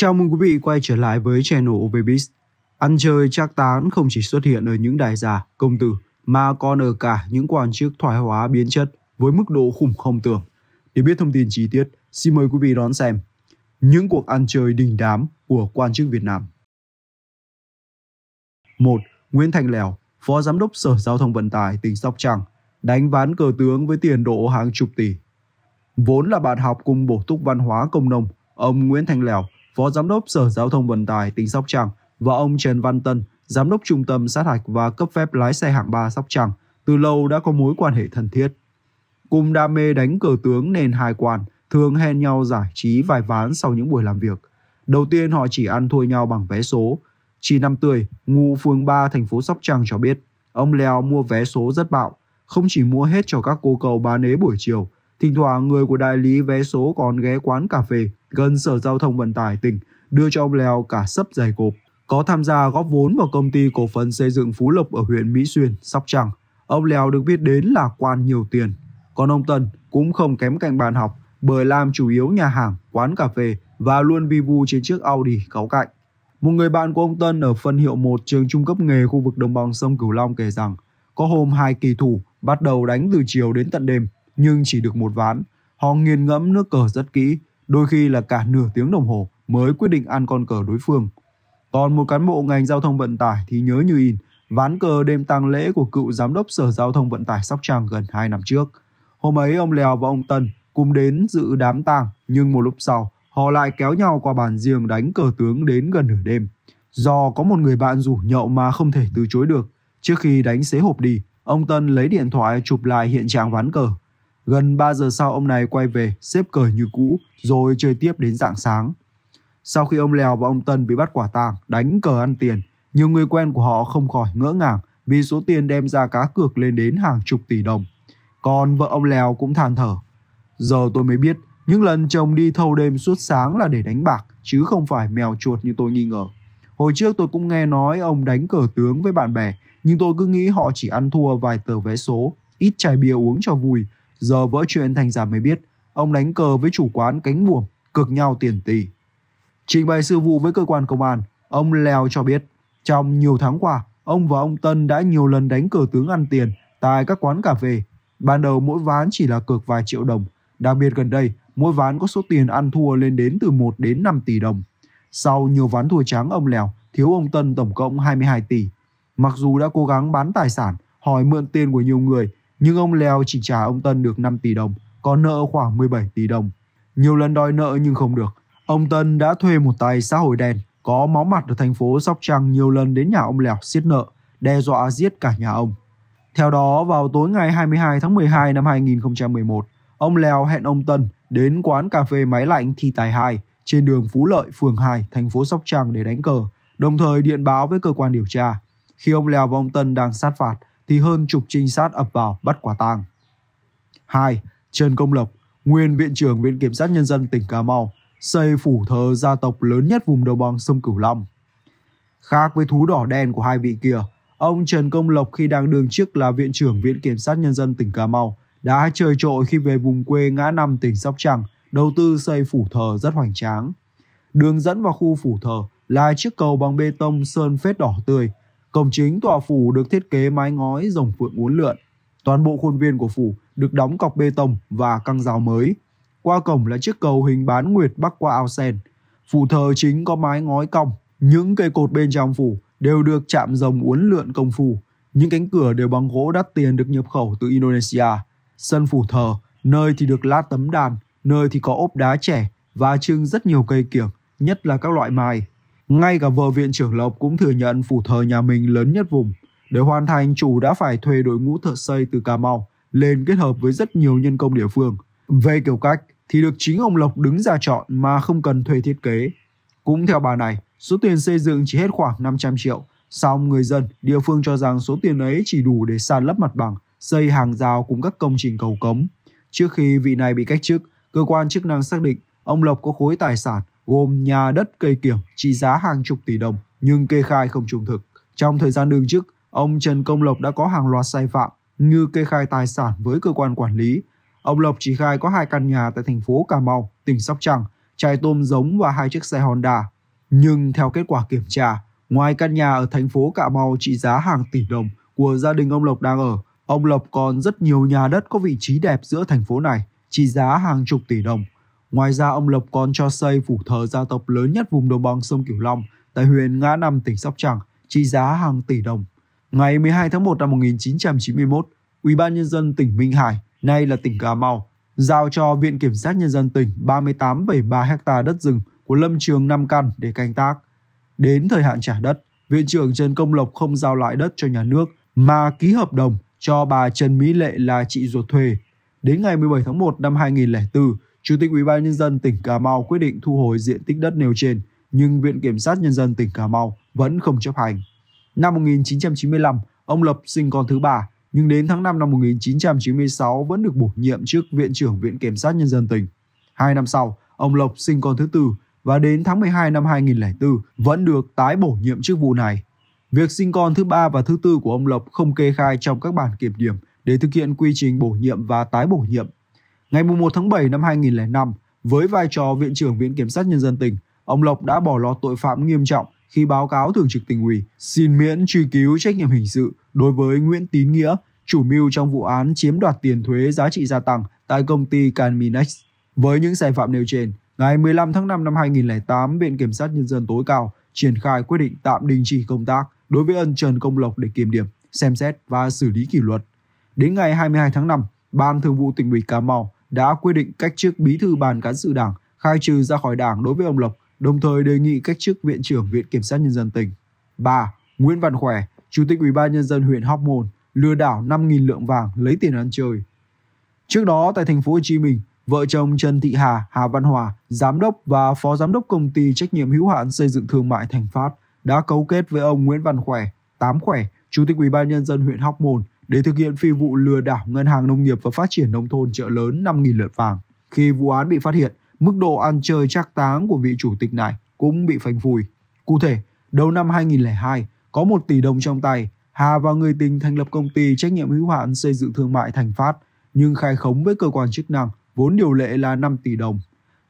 Chào mừng quý vị quay trở lại với channel OVBiz. Ăn chơi trác tán không chỉ xuất hiện ở những đại gia, công tử, mà còn ở cả những quan chức thoái hóa biến chất với mức độ khủng không tưởng. Để biết thông tin chi tiết, xin mời quý vị đón xem những cuộc ăn chơi đình đám của quan chức Việt Nam. 1. Nguyễn Thành Lèo, Phó Giám đốc Sở Giao thông Vận tải tỉnh Sóc Trăng, đánh ván cờ tướng với tiền độ hàng chục tỷ. Vốn là bạn học cùng bổ túc văn hóa công nông, ông Nguyễn Thành Lèo – Phó Giám đốc Sở Giao thông Vận tải tỉnh Sóc Trăng và ông Trần Văn Tân, Giám đốc Trung tâm sát hạch và cấp phép lái xe hạng 3 Sóc Trăng, từ lâu đã có mối quan hệ thân thiết. Cùng đam mê đánh cờ tướng nên hai quan thường hẹn nhau giải trí vài ván sau những buổi làm việc. Đầu tiên họ chỉ ăn thua nhau bằng vé số. Chị Năm Tươi, ngụ phường 3 thành phố Sóc Trăng cho biết, ông Leo mua vé số rất bạo, không chỉ mua hết cho các cô cầu bán ế buổi chiều, thỉnh thoảng người của đại lý vé số còn ghé quán cà phê gần Sở Giao thông Vận tải tỉnh đưa cho ông Lèo cả sấp giày cộp. Có tham gia góp vốn vào công ty cổ phần xây dựng Phú Lộc ở huyện Mỹ Xuyên, Sóc Trăng, ông Lèo được biết đến là quan nhiều tiền. Còn ông Tân cũng không kém cạnh bàn học bởi làm chủ yếu nhà hàng, quán cà phê và luôn vi vu trên chiếc Audi cáu cạnh. Một người bạn của ông Tân ở phân hiệu 1 trường trung cấp nghề khu vực đồng bằng sông Cửu Long kể rằng có hôm hai kỳ thủ bắt đầu đánh từ chiều đến tận đêm nhưng chỉ được một ván. Họ nghiền ngẫm nước cờ rất kỹ đôi khi là cả nửa tiếng đồng hồ mới quyết định ăn con cờ đối phương. Còn một cán bộ ngành giao thông vận tải thì nhớ như in, ván cờ đêm tang lễ của cựu giám đốc Sở Giao thông Vận tải Sóc Trăng gần 2 năm trước. Hôm ấy ông Lèo và ông Tân cùng đến dự đám tang, nhưng một lúc sau họ lại kéo nhau qua bàn riêng đánh cờ tướng đến gần nửa đêm. Do có một người bạn rủ nhậu mà không thể từ chối được, trước khi đánh xế hộp đi, ông Tân lấy điện thoại chụp lại hiện trạng ván cờ Gần 3 giờ sau ông này quay về, xếp cờ như cũ, rồi chơi tiếp đến dạng sáng. Sau khi ông Lèo và ông Tân bị bắt quả tang, đánh cờ ăn tiền, nhiều người quen của họ không khỏi ngỡ ngàng vì số tiền đem ra cá cược lên đến hàng chục tỷ đồng. Còn vợ ông Lèo cũng than thở. Giờ tôi mới biết, những lần chồng đi thâu đêm suốt sáng là để đánh bạc, chứ không phải mèo chuột như tôi nghi ngờ. Hồi trước tôi cũng nghe nói ông đánh cờ tướng với bạn bè, nhưng tôi cứ nghĩ họ chỉ ăn thua vài tờ vé số, ít chai bia uống cho vui, Giờ vỡ chuyện thành ra mới biết, ông đánh cờ với chủ quán cánh buồm, cực nhau tiền tỷ. Trình bày sự vụ với cơ quan công an, ông Leo cho biết, trong nhiều tháng qua, ông và ông Tân đã nhiều lần đánh cờ tướng ăn tiền tại các quán cà phê. Ban đầu mỗi ván chỉ là cược vài triệu đồng, đặc biệt gần đây, mỗi ván có số tiền ăn thua lên đến từ 1 đến 5 tỷ đồng. Sau nhiều ván thua trắng ông Lèo, thiếu ông Tân tổng cộng 22 tỷ. Mặc dù đã cố gắng bán tài sản, hỏi mượn tiền của nhiều người nhưng ông Leo chỉ trả ông Tân được 5 tỷ đồng, có nợ khoảng 17 tỷ đồng. Nhiều lần đòi nợ nhưng không được. Ông Tân đã thuê một tài xã hội đen có máu mặt ở thành phố Sóc Trăng nhiều lần đến nhà ông Lèo xiết nợ, đe dọa giết cả nhà ông. Theo đó, vào tối ngày 22 tháng 12 năm 2011, ông Lèo hẹn ông Tân đến quán cà phê máy lạnh Thi Tài 2 trên đường Phú Lợi, phường 2, thành phố Sóc Trăng để đánh cờ, đồng thời điện báo với cơ quan điều tra. Khi ông Lèo và ông Tân đang sát phạt, thì hơn chục trinh sát ập vào bắt quả tang. 2. Trần Công Lộc, nguyên Viện trưởng Viện Kiểm sát Nhân dân tỉnh Cà Mau, xây phủ thờ gia tộc lớn nhất vùng đồng bằng sông Cửu Long. Khác với thú đỏ đen của hai vị kia, ông Trần Công Lộc khi đang đương chức là Viện trưởng Viện Kiểm sát Nhân dân tỉnh Cà Mau đã trời trội khi về vùng quê ngã năm tỉnh Sóc Trăng, đầu tư xây phủ thờ rất hoành tráng. Đường dẫn vào khu phủ thờ là chiếc cầu bằng bê tông sơn phết đỏ tươi Cổng chính tòa phủ được thiết kế mái ngói rồng phượng uốn lượn. Toàn bộ khuôn viên của phủ được đóng cọc bê tông và căng rào mới. Qua cổng là chiếc cầu hình bán nguyệt bắc qua ao sen. Phủ thờ chính có mái ngói cong. Những cây cột bên trong phủ đều được chạm rồng uốn lượn công phu. Những cánh cửa đều bằng gỗ đắt tiền được nhập khẩu từ Indonesia. Sân phủ thờ, nơi thì được lát tấm đàn, nơi thì có ốp đá trẻ và trưng rất nhiều cây kiểng, nhất là các loại mai. Ngay cả vợ viện trưởng Lộc cũng thừa nhận phủ thờ nhà mình lớn nhất vùng. Để hoàn thành, chủ đã phải thuê đội ngũ thợ xây từ Cà Mau lên kết hợp với rất nhiều nhân công địa phương. Về kiểu cách thì được chính ông Lộc đứng ra chọn mà không cần thuê thiết kế. Cũng theo bà này, số tiền xây dựng chỉ hết khoảng 500 triệu. Song người dân, địa phương cho rằng số tiền ấy chỉ đủ để san lấp mặt bằng, xây hàng rào cùng các công trình cầu cống. Trước khi vị này bị cách chức, cơ quan chức năng xác định ông Lộc có khối tài sản gồm nhà đất cây kiểng trị giá hàng chục tỷ đồng nhưng kê khai không trung thực. Trong thời gian đương chức, ông Trần Công Lộc đã có hàng loạt sai phạm như kê khai tài sản với cơ quan quản lý. Ông Lộc chỉ khai có hai căn nhà tại thành phố Cà Mau, tỉnh Sóc Trăng, chai tôm giống và hai chiếc xe Honda. Nhưng theo kết quả kiểm tra, ngoài căn nhà ở thành phố Cà Mau trị giá hàng tỷ đồng của gia đình ông Lộc đang ở, ông Lộc còn rất nhiều nhà đất có vị trí đẹp giữa thành phố này, trị giá hàng chục tỷ đồng – Ngoài ra, ông Lộc còn cho xây phủ thờ gia tộc lớn nhất vùng đồng bằng sông Cửu Long tại huyện Ngã Năm, tỉnh Sóc Trăng, trị giá hàng tỷ đồng. Ngày 12 tháng 1 năm 1991, Ủy ban nhân dân tỉnh Minh Hải, nay là tỉnh Cà Mau, giao cho Viện Kiểm sát Nhân dân tỉnh 38,3 ha đất rừng của lâm trường Nam Căn để canh tác. Đến thời hạn trả đất, Viện trưởng Trần Công Lộc không giao lại đất cho nhà nước mà ký hợp đồng cho bà Trần Mỹ Lệ là chị ruột thuê. Đến ngày 17 tháng 1 năm 2004, Chủ tịch Ủy ban nhân dân tỉnh Cà Mau quyết định thu hồi diện tích đất nêu trên, nhưng Viện Kiểm sát Nhân dân tỉnh Cà Mau vẫn không chấp hành. Năm 1995, ông Lập sinh con thứ ba, nhưng đến tháng 5 năm 1996 vẫn được bổ nhiệm chức Viện trưởng Viện Kiểm sát Nhân dân tỉnh. Hai năm sau, ông Lộc sinh con thứ tư và đến tháng 12 năm 2004 vẫn được tái bổ nhiệm chức vụ này. Việc sinh con thứ ba và thứ tư của ông Lộc không kê khai trong các bản kiểm điểm để thực hiện quy trình bổ nhiệm và tái bổ nhiệm Ngày 1 tháng 7 năm 2005, với vai trò Viện trưởng Viện Kiểm sát Nhân dân tỉnh, ông Lộc đã bỏ lọt tội phạm nghiêm trọng khi báo cáo Thường trực tỉnh ủy xin miễn truy cứu trách nhiệm hình sự đối với Nguyễn Tín Nghĩa, chủ mưu trong vụ án chiếm đoạt tiền thuế giá trị gia tăng tại công ty Canminex. Với những sai phạm nêu trên, ngày 15 tháng 5 năm 2008, Viện Kiểm sát Nhân dân tối cao triển khai quyết định tạm đình chỉ công tác đối với ân Trần Công Lộc để kiểm điểm, xem xét và xử lý kỷ luật. Đến ngày 22 tháng 5, Ban Thường vụ tỉnh ủy Cà Mau đã quyết định cách chức bí thư ban cán sự đảng, khai trừ ra khỏi đảng đối với ông Lộc, đồng thời đề nghị cách chức viện trưởng Viện Kiểm sát Nhân dân tỉnh. 3. Nguyễn Văn Khỏe, Chủ tịch Ủy ban Nhân dân huyện Hóc Môn, lừa đảo 5.000 lượng vàng lấy tiền ăn chơi. Trước đó tại thành phố Hồ Chí Minh, vợ chồng Trần Thị Hà, Hà Văn Hòa, giám đốc và phó giám đốc công ty trách nhiệm hữu hạn xây dựng thương mại Thành Phát đã cấu kết với ông Nguyễn Văn Khỏe, Tám Khỏe, Chủ tịch Ủy ban nhân dân huyện Hóc Môn để thực hiện phi vụ lừa đảo Ngân hàng Nông nghiệp và Phát triển Nông thôn chợ lớn 5.000 lượt vàng. Khi vụ án bị phát hiện, mức độ ăn chơi trác táng của vị chủ tịch này cũng bị phanh phui. Cụ thể, đầu năm 2002, có 1 tỷ đồng trong tay, Hà và người tình thành lập công ty trách nhiệm hữu hạn xây dựng thương mại Thành Phát, nhưng khai khống với cơ quan chức năng vốn điều lệ là 5 tỷ đồng.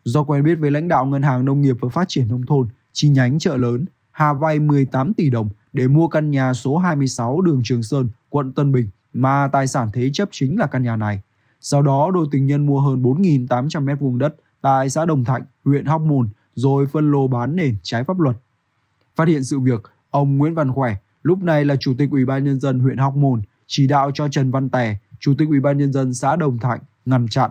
Do quen biết với lãnh đạo Ngân hàng Nông nghiệp và Phát triển Nông thôn, chi nhánh chợ lớn, Hà vay 18 tỷ đồng để mua căn nhà số 26 đường Trường Sơn quận Tân Bình mà tài sản thế chấp chính là căn nhà này. Sau đó đôi tình nhân mua hơn 4.800 m2 đất tại xã Đồng Thạnh, huyện Hóc Môn rồi phân lô bán nền trái pháp luật. Phát hiện sự việc, ông Nguyễn Văn Khỏe, lúc này là chủ tịch Ủy ban nhân dân huyện Hóc Môn, chỉ đạo cho Trần Văn Tè, chủ tịch Ủy ban nhân dân xã Đồng Thạnh ngăn chặn.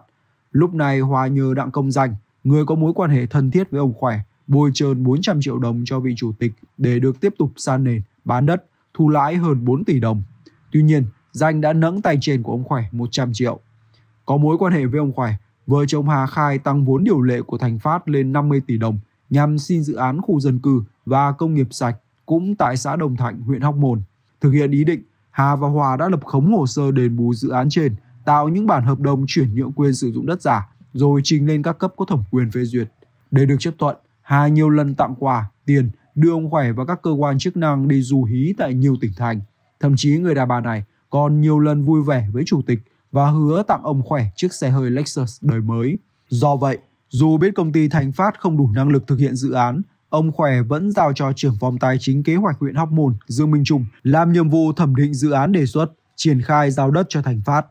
Lúc này Hòa nhờ Đặng Công Danh, người có mối quan hệ thân thiết với ông Khỏe, bồi trơn 400 triệu đồng cho vị chủ tịch để được tiếp tục san nền, bán đất, thu lãi hơn 4 tỷ đồng. Tuy nhiên, Danh đã nẫng tay trên của ông Khỏe 100 triệu. Có mối quan hệ với ông Khỏe, vợ chồng Hà khai tăng vốn điều lệ của Thành Phát lên 50 tỷ đồng nhằm xin dự án khu dân cư và công nghiệp sạch cũng tại xã Đồng Thạnh, huyện Hóc Môn. Thực hiện ý định, Hà và Hòa đã lập khống hồ sơ đền bù dự án trên, tạo những bản hợp đồng chuyển nhượng quyền sử dụng đất giả, rồi trình lên các cấp có thẩm quyền phê duyệt. Để được chấp thuận, Hà nhiều lần tặng quà, tiền, đưa ông Khỏe và các cơ quan chức năng đi du hí tại nhiều tỉnh thành. Thậm chí người đàn bà này còn nhiều lần vui vẻ với chủ tịch và hứa tặng ông khỏe chiếc xe hơi Lexus đời mới. Do vậy, dù biết công ty Thành Phát không đủ năng lực thực hiện dự án, ông Khỏe vẫn giao cho trưởng phòng tài chính kế hoạch huyện Hóc Môn Dương Minh Trung làm nhiệm vụ thẩm định dự án đề xuất, triển khai giao đất cho Thành Phát.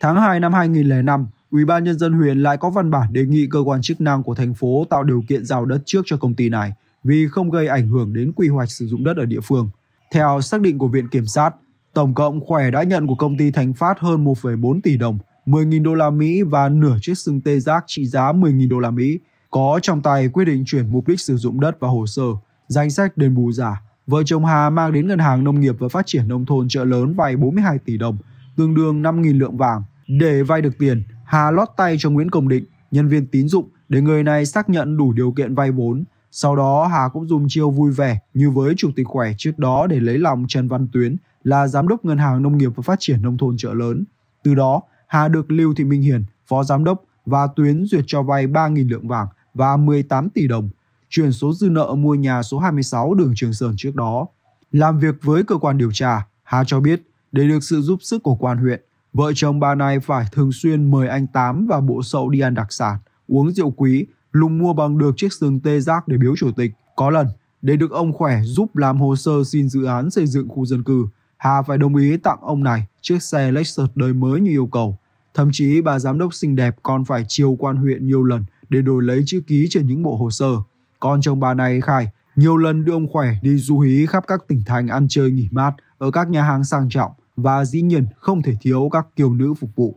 Tháng 2 năm 2005, Ủy ban nhân dân huyện lại có văn bản đề nghị cơ quan chức năng của thành phố tạo điều kiện giao đất trước cho công ty này vì không gây ảnh hưởng đến quy hoạch sử dụng đất ở địa phương. Theo xác định của Viện Kiểm sát, tổng cộng Khỏe đã nhận của công ty Thành Phát hơn 1,4 tỷ đồng, 10.000 đô la Mỹ và nửa chiếc xưng tê giác trị giá 10.000 đô la Mỹ có trong tay quyết định chuyển mục đích sử dụng đất và hồ sơ, danh sách đền bù giả. Vợ chồng Hà mang đến Ngân hàng Nông nghiệp và Phát triển Nông thôn chợ lớn vay 42 tỷ đồng, tương đương 5.000 lượng vàng. Để vay được tiền, Hà lót tay cho Nguyễn Công Định, nhân viên tín dụng để người này xác nhận đủ điều kiện vay vốn sau đó Hà cũng dùng chiêu vui vẻ như với chủ tịch khỏe trước đó để lấy lòng Trần Văn Tuyến là giám đốc Ngân hàng Nông nghiệp và Phát triển Nông thôn chợ lớn. Từ đó, Hà được Lưu Thị Minh Hiền, phó giám đốc và Tuyến duyệt cho vay 3.000 lượng vàng và 18 tỷ đồng, chuyển số dư nợ mua nhà số 26 đường Trường Sơn trước đó. Làm việc với cơ quan điều tra, Hà cho biết để được sự giúp sức của quan huyện, vợ chồng bà này phải thường xuyên mời anh Tám và bộ sậu đi ăn đặc sản, uống rượu quý Lùng mua bằng được chiếc sừng tê giác để biếu chủ tịch. Có lần, để được ông khỏe giúp làm hồ sơ xin dự án xây dựng khu dân cư, Hà phải đồng ý tặng ông này chiếc xe Lexus đời mới như yêu cầu. Thậm chí bà giám đốc xinh đẹp còn phải chiều quan huyện nhiều lần để đổi lấy chữ ký trên những bộ hồ sơ. Con chồng bà này khai nhiều lần đưa ông khỏe đi du hí khắp các tỉnh thành ăn chơi nghỉ mát ở các nhà hàng sang trọng và dĩ nhiên không thể thiếu các kiều nữ phục vụ.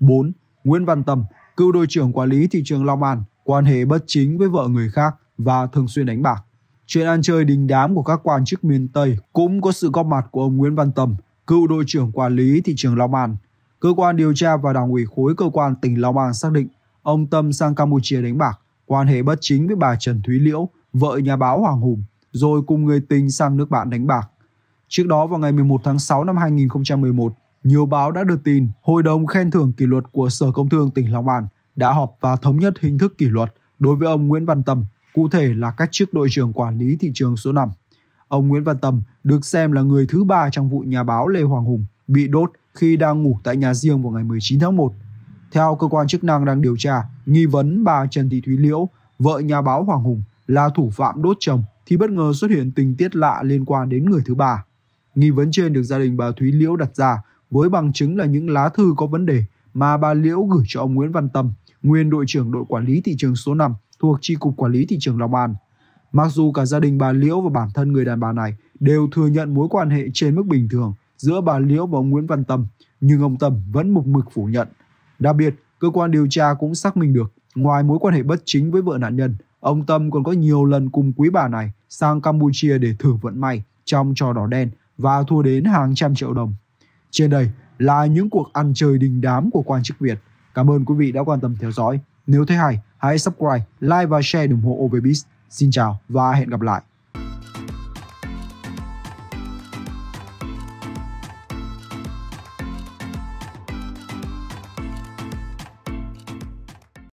4. Nguyễn Văn Tâm, cựu đội trưởng quản lý thị trường Long An, quan hệ bất chính với vợ người khác và thường xuyên đánh bạc. Chuyện ăn chơi đình đám của các quan chức miền Tây cũng có sự góp mặt của ông Nguyễn Văn Tâm, cựu đội trưởng quản lý thị trường Long An. Cơ quan điều tra và đảng ủy khối cơ quan tỉnh Long An xác định ông Tâm sang Campuchia đánh bạc, quan hệ bất chính với bà Trần Thúy Liễu, vợ nhà báo Hoàng Hùng, rồi cùng người tình sang nước bạn đánh bạc. Trước đó vào ngày 11 tháng 6 năm 2011, nhiều báo đã đưa tin Hội đồng khen thưởng kỷ luật của Sở Công Thương tỉnh Long An đã họp và thống nhất hình thức kỷ luật đối với ông Nguyễn Văn Tâm, cụ thể là cách chức đội trưởng quản lý thị trường số 5. Ông Nguyễn Văn Tâm được xem là người thứ ba trong vụ nhà báo Lê Hoàng Hùng bị đốt khi đang ngủ tại nhà riêng vào ngày 19 tháng 1. Theo cơ quan chức năng đang điều tra, nghi vấn bà Trần Thị Thúy Liễu, vợ nhà báo Hoàng Hùng, là thủ phạm đốt chồng thì bất ngờ xuất hiện tình tiết lạ liên quan đến người thứ ba. Nghi vấn trên được gia đình bà Thúy Liễu đặt ra với bằng chứng là những lá thư có vấn đề mà bà Liễu gửi cho ông Nguyễn Văn Tâm nguyên đội trưởng đội quản lý thị trường số 5 thuộc Tri Cục Quản lý Thị trường Long An. Mặc dù cả gia đình bà Liễu và bản thân người đàn bà này đều thừa nhận mối quan hệ trên mức bình thường giữa bà Liễu và ông Nguyễn Văn Tâm, nhưng ông Tâm vẫn mục mực phủ nhận. Đặc biệt, cơ quan điều tra cũng xác minh được, ngoài mối quan hệ bất chính với vợ nạn nhân, ông Tâm còn có nhiều lần cùng quý bà này sang Campuchia để thử vận may trong trò đỏ đen và thua đến hàng trăm triệu đồng. Trên đây là những cuộc ăn chơi đình đám của quan chức Việt Cảm ơn quý vị đã quan tâm theo dõi. Nếu thấy hay, hãy subscribe, like và share ủng hộ Ovbiz. Xin chào và hẹn gặp lại.